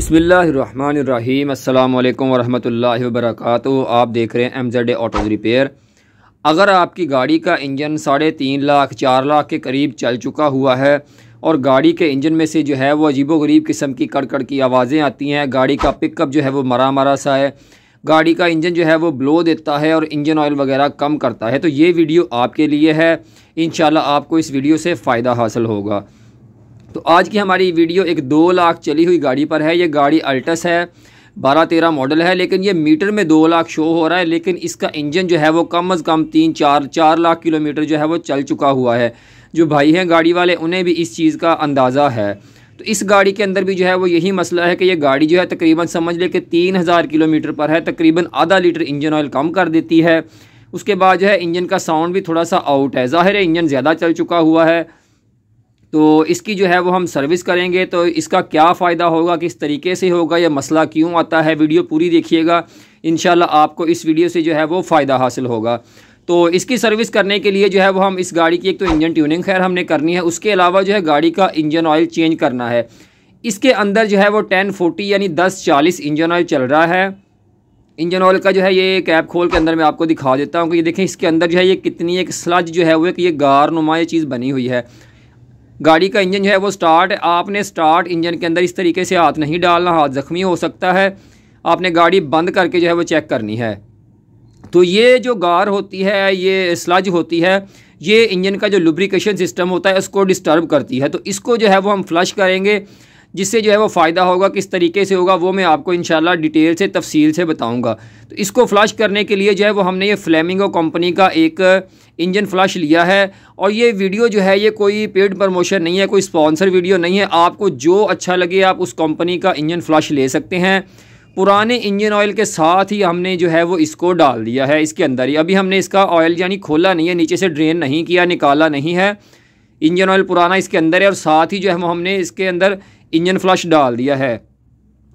बिसमीम अल्लाम वर्क़ आप देख रहे हैं एम जेड ऑटोज रिपेयर अगर आपकी गाड़ी का इंजन साढ़े तीन लाख चार लाख के करीब चल चुका हुआ है और गाड़ी के इंजन में से जो है वो गरीब किस्म की कड़कड़ की आवाज़ें आती हैं गाड़ी का पिकअप जो है वो मरा मरा सा है गाड़ी का इंजन जो है वो ब्लो देता है और इंजन ऑयल वगैरह कम करता है तो ये वीडियो आपके लिए है इन आपको इस वीडियो से फ़ायदा हासिल होगा तो आज की हमारी वीडियो एक दो लाख चली हुई गाड़ी पर है ये गाड़ी अल्टस है बारह तेरह मॉडल है लेकिन ये मीटर में दो लाख शो हो रहा है लेकिन इसका इंजन जो है वो कम अज़ कम तीन चार चार लाख किलोमीटर जो है वो चल चुका हुआ है जो भाई हैं गाड़ी वाले उन्हें भी इस चीज़ का अंदाज़ा है तो इस गाड़ी के अंदर भी जो है वो यही मसला है कि ये गाड़ी जो है तकरीबन समझ ले कि तीन हज़ार किलोमीटर पर है तकरीबन आधा लीटर इंजन ऑयल कम कर देती है उसके बाद जो है इंजन का साउंड भी थोड़ा सा आउट है ज़ाहिर है इंजन ज़्यादा चल चुका हुआ है तो इसकी जो है वो हम सर्विस करेंगे तो इसका क्या फ़ायदा होगा किस तरीके से होगा या मसला क्यों आता है वीडियो पूरी देखिएगा इन आपको इस वीडियो से जो है वो फ़ायदा हासिल होगा तो इसकी सर्विस करने के लिए जो है वो हम इस गाड़ी की एक तो इंजन ट्यूनिंग खैर हमने करनी है उसके अलावा जो है गाड़ी का इंजन ऑयल चेंज करना है इसके अंदर जो है वो टेन फोर्टी यानी दस चालीस इंजन ऑयल चल रहा है इंजन ऑयल का जो है ये कैब खोल के अंदर मैं आपको दिखा देता हूँ कि ये देखें इसके अंदर जो है ये कितनी एक स्लज जो है वो एक ये गार नुमा ये चीज़ बनी हुई है गाड़ी का इंजन जो है वो स्टार्ट है आपने स्टार्ट इंजन के अंदर इस तरीके से हाथ नहीं डालना हाथ ज़ख्मी हो सकता है आपने गाड़ी बंद करके जो है वो चेक करनी है तो ये जो गार होती है ये स्लज होती है ये इंजन का जो लुब्रिकेशन सिस्टम होता है उसको डिस्टर्ब करती है तो इसको जो है वो हम फ्लश करेंगे जिससे जो है वो फ़ायदा होगा किस तरीके से होगा वो मैं आपको इन डिटेल से तफसील से बताऊँगा तो इसको फ़्लश करने के लिए जो है वो हमने ये फ्लेमिंगो कंपनी का एक इंजन फ्लश लिया है और ये वीडियो जो है ये कोई पेड प्रमोशन नहीं है कोई स्पॉन्सर वीडियो नहीं है आपको जो अच्छा लगे आप उस कंपनी का इंजन फ्लश ले सकते हैं पुराने इंजन ऑयल के साथ ही हमने जो है वो इसको डाल दिया है इसके अंदर ही अभी हमने इसका ऑयल यानी खोला नहीं है नीचे से ड्रेन नहीं किया निकाला नहीं है इंजन ऑयल पुराना इसके अंदर है और साथ ही जो है वो हमने इसके अंदर इंजन फ्लश डाल दिया है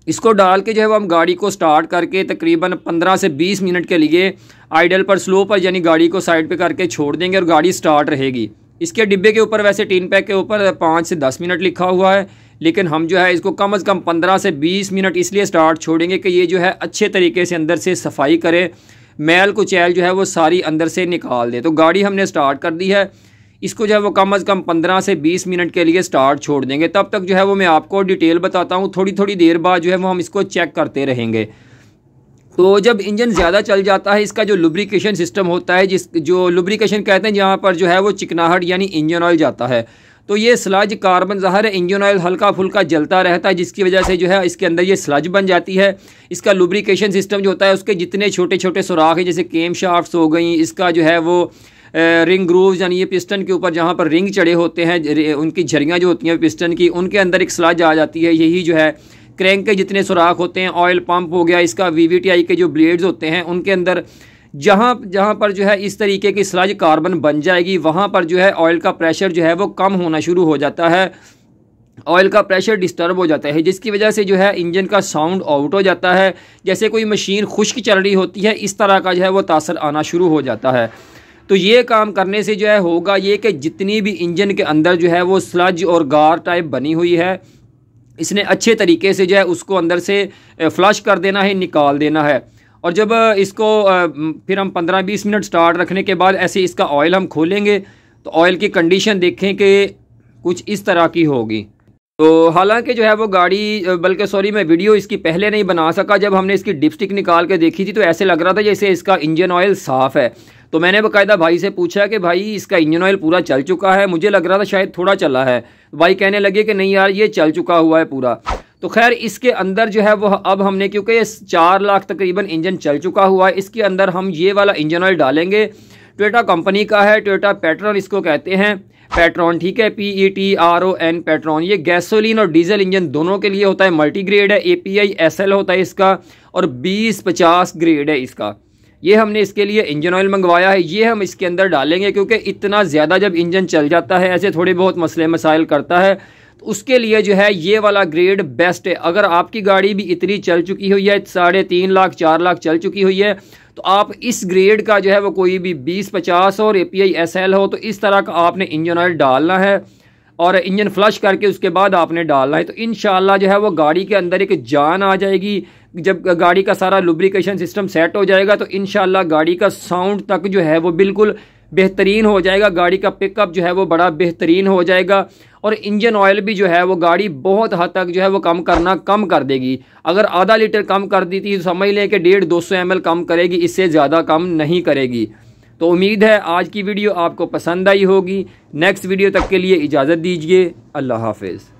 इसको डाल के जो है वो हम गाड़ी को स्टार्ट करके तकरीबन 15 से 20 मिनट के लिए आइडल पर स्लो पर यानी गाड़ी को साइड पे करके छोड़ देंगे और गाड़ी स्टार्ट रहेगी इसके डिब्बे के ऊपर वैसे टीन पैक के ऊपर पाँच से दस मिनट लिखा हुआ है लेकिन हम जो है इसको कम अज़ कम पंद्रह से बीस मिनट इसलिए स्टार्ट छोड़ेंगे कि ये जो है अच्छे तरीके से अंदर से सफाई करे मैल कुचैल जो है वो सारी अंदर से निकाल दे तो गाड़ी हमने स्टार्ट कर दी है इसको जो है वो कम अज़ कम पंद्रह से बीस मिनट के लिए स्टार्ट छोड़ देंगे तब तक जो है वो मैं आपको डिटेल बताता हूँ थोड़ी थोड़ी देर बाद जो है वो हम इसको चेक करते रहेंगे तो जब इंजन ज़्यादा चल जाता है इसका जो लुब्रिकेशन सिस्टम होता है जिस जो लुब्रिकेशन कहते हैं जहाँ पर जो है वो चिकनाहट यानी इंजन ऑयल जाता है तो ये स्लज कार्बन ज़हर इंजन ऑयल हल्का फुल्का जलता रहता है जिसकी वजह से जो है इसके अंदर ये स्लज बन जाती है इसका लुब्रिकेशन सिस्टम जो होता है उसके जितने छोटे छोटे सुराख हैं जैसे केम शाफ्ट हो गई इसका जो है वो रिंग ग्रूव यानी ये पिस्टन के ऊपर जहाँ पर रिंग चढ़े होते हैं उनकी झरियाँ जो होती हैं पिस्टन की उनके अंदर एक स्लज आ जाती है यही जो है क्रैंक के जितने सुराख होते हैं ऑयल पंप हो गया इसका वी के जो ब्लेड्स होते हैं उनके अंदर जहाँ जहाँ पर जो है इस तरीके की स्लज कार्बन बन जाएगी वहाँ पर जो है ऑयल का प्रेशर जो है वो कम होना शुरू हो जाता है ऑयल का प्रेशर डिस्टर्ब हो जाता है जिसकी वजह से जो है इंजन का साउंड आउट हो जाता है जैसे कोई मशीन खुश्क चल रही होती है इस तरह का जो है वो तासर आना शुरू हो जाता है तो ये काम करने से जो है होगा ये कि जितनी भी इंजन के अंदर जो है वो स्लज और गार टाइप बनी हुई है इसने अच्छे तरीके से जो है उसको अंदर से फ्लश कर देना है निकाल देना है और जब इसको फिर हम 15-20 मिनट स्टार्ट रखने के बाद ऐसे इसका ऑयल हम खोलेंगे तो ऑयल की कंडीशन देखें कि कुछ इस तरह की होगी तो हालांकि जो है वो गाड़ी बल्कि सॉरी मैं वीडियो इसकी पहले नहीं बना सका जब हमने इसकी डिपस्टिक निकाल के देखी थी तो ऐसे लग रहा था जैसे इसका इंजन ऑयल साफ़ है तो मैंने बाकायदा भाई से पूछा कि भाई इसका इंजन ऑयल पूरा चल चुका है मुझे लग रहा था शायद थोड़ा चला है भाई कहने लगे कि नहीं यार ये चल चुका हुआ है पूरा तो खैर इसके अंदर जो है वो अब हमने क्योंकि ये चार लाख तकरीबन इंजन चल चुका हुआ है इसके अंदर हम ये वाला इंजन ऑयल डालेंगे टोयोटा कंपनी का है टोयोटा पेट्रोल इसको कहते हैं पेट्रॉन ठीक है P E T R O N Petron ये गैसोलीन और डीजल इंजन दोनों के लिए होता है मल्टीग्रेड है A P I S L होता है इसका और बीस पचास ग्रेड है इसका ये हमने इसके लिए इंजन ऑयल मंगवाया है ये हम इसके अंदर डालेंगे क्योंकि इतना ज़्यादा जब इंजन चल जाता है ऐसे थोड़े बहुत मसले मसाइल करता है तो उसके लिए जो है ये वाला ग्रेड बेस्ट है अगर आपकी गाड़ी भी इतनी चल चुकी हुई है साढ़े तीन लाख चार लाख चल चुकी हुई है तो आप इस ग्रेड का जो है वो कोई भी बीस पचास और A P I S L हो तो इस तरह का आपने इंजन ऑयल डालना है और इंजन फ्लश करके उसके बाद आपने डालना है तो इन जो है वो गाड़ी के अंदर एक जान आ जाएगी जब गाड़ी का सारा लुब्रिकेशन सिस्टम सेट हो जाएगा तो इन गाड़ी का साउंड तक जो है वो बिल्कुल बेहतरीन हो जाएगा गाड़ी का पिकअप जो है वो बड़ा बेहतरीन हो जाएगा और इंजन ऑयल भी जो है वो गाड़ी बहुत हद तक जो है वो कम करना कम कर देगी अगर आधा लीटर कम कर दी थी तो समझ लें कि डेढ़ दो सौ एम कम करेगी इससे ज़्यादा कम नहीं करेगी तो उम्मीद है आज की वीडियो आपको पसंद आई होगी नेक्स्ट वीडियो तक के लिए इजाज़त दीजिए अल्लाह हाफिज़